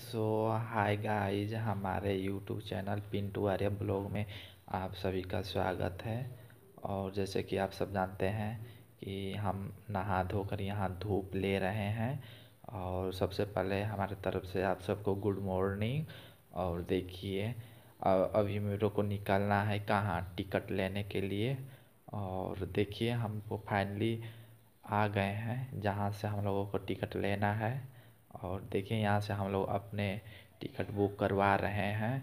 सो hi guys हमारे YouTube channel Pintu Arya blog में आप सभी का स्वागत है और जैसे कि आप सब जानते हैं कि हम नहा धोकर यहाँ धूप ले रहे हैं और सबसे पहले हमारे तरफ से आप सबको गुड मॉर्निंग और देखिए अभी मेरे को निकलना है कहाँ टिकट लेने के लिए और देखिए हमको तो फाइनली आ गए हैं जहाँ से हम लोगों को टिकट लेना है और देखिए यहाँ से हम लोग अपने टिकट बुक करवा रहे हैं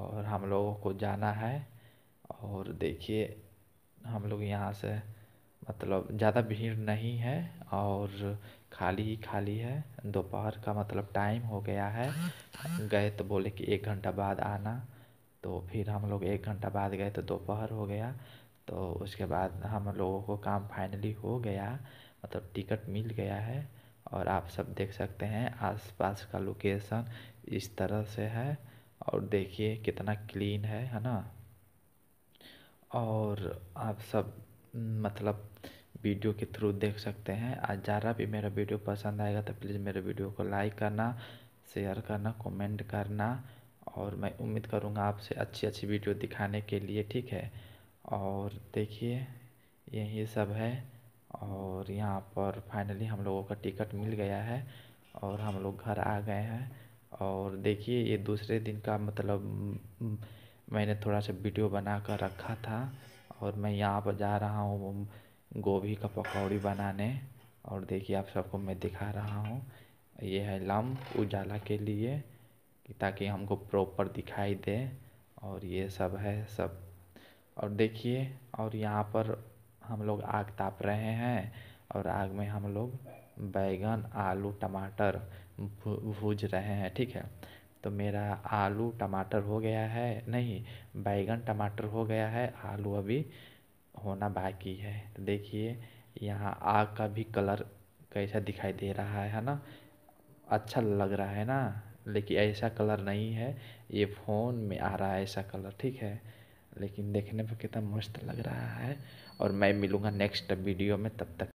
और हम लोगों को जाना है और देखिए हम लोग यहाँ से मतलब ज़्यादा भीड़ नहीं है और खाली ही खाली है दोपहर का मतलब टाइम हो गया है गए तो बोले कि एक घंटा बाद आना तो फिर हम लोग एक घंटा बाद गए तो दोपहर हो गया तो उसके बाद हम लोगों को काम फाइनली हो गया मतलब टिकट मिल गया है और आप सब देख सकते हैं आसपास का लोकेशन इस तरह से है और देखिए कितना क्लीन है है ना और आप सब मतलब वीडियो के थ्रू देख सकते हैं आज ज़रा भी मेरा वीडियो पसंद आएगा तो प्लीज़ मेरे वीडियो को लाइक करना शेयर करना कमेंट करना और मैं उम्मीद करूँगा आपसे अच्छी अच्छी वीडियो दिखाने के लिए ठीक है और देखिए यही सब है और यहाँ पर फाइनली हम लोगों का टिकट मिल गया है और हम लोग घर आ गए हैं और देखिए ये दूसरे दिन का मतलब मैंने थोड़ा सा वीडियो बना कर रखा था और मैं यहाँ पर जा रहा हूँ गोभी का पकौड़ी बनाने और देखिए आप सबको मैं दिखा रहा हूँ ये है लम्ब उजाला के लिए ताकि हमको प्रॉपर दिखाई दे और ये सब है सब और देखिए और यहाँ पर हम लोग आग ताप रहे हैं और आग में हम लोग बैंगन आलू टमाटर भूज रहे हैं ठीक है तो मेरा आलू टमाटर हो गया है नहीं बैंगन टमाटर हो गया है आलू अभी होना बाकी है तो देखिए यहाँ आग का भी कलर कैसा दिखाई दे रहा है ना अच्छा लग रहा है ना लेकिन ऐसा कलर नहीं है ये फ़ोन में आ रहा है ऐसा कलर ठीक है लेकिन देखने में कितना मस्त लग रहा है और मैं मिलूँगा नेक्स्ट वीडियो में तब तक